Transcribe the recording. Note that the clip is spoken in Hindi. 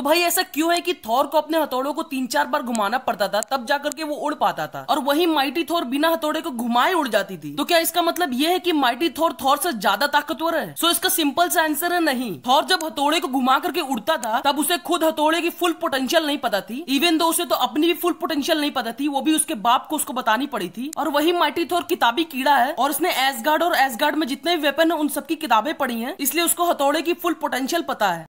तो भाई ऐसा क्यों है कि थॉर को अपने हथौड़ों को तीन चार बार घुमाना पड़ता था तब जाकर के वो उड़ पाता था और वही माइटी थोर बिना हथौड़े को घुमाए उड़ जाती थी तो क्या इसका मतलब ये है कि माइटी थोर थोर से ज्यादा ताकतवर है सो इसका सिंपल सा आंसर है नहीं थौर जब हथौड़े को घुमा करके उड़ता था तब उसे खुद हथौड़े की फुल पोटेंशियल नहीं पता थी इवन दो उसे तो अपनी भी फुल पोटेंशियल नहीं पता थी वो भी उसके बाप को उसको बतानी पड़ी थी और वही माइटी थोर किताबी कीड़ा है और उसने एसगार्ड और एसगार्ड में जितने भी वेपन है उन सबकी किताबें पढ़ी है इसलिए उसको हथौड़े की फुल पोटेंशियल पता है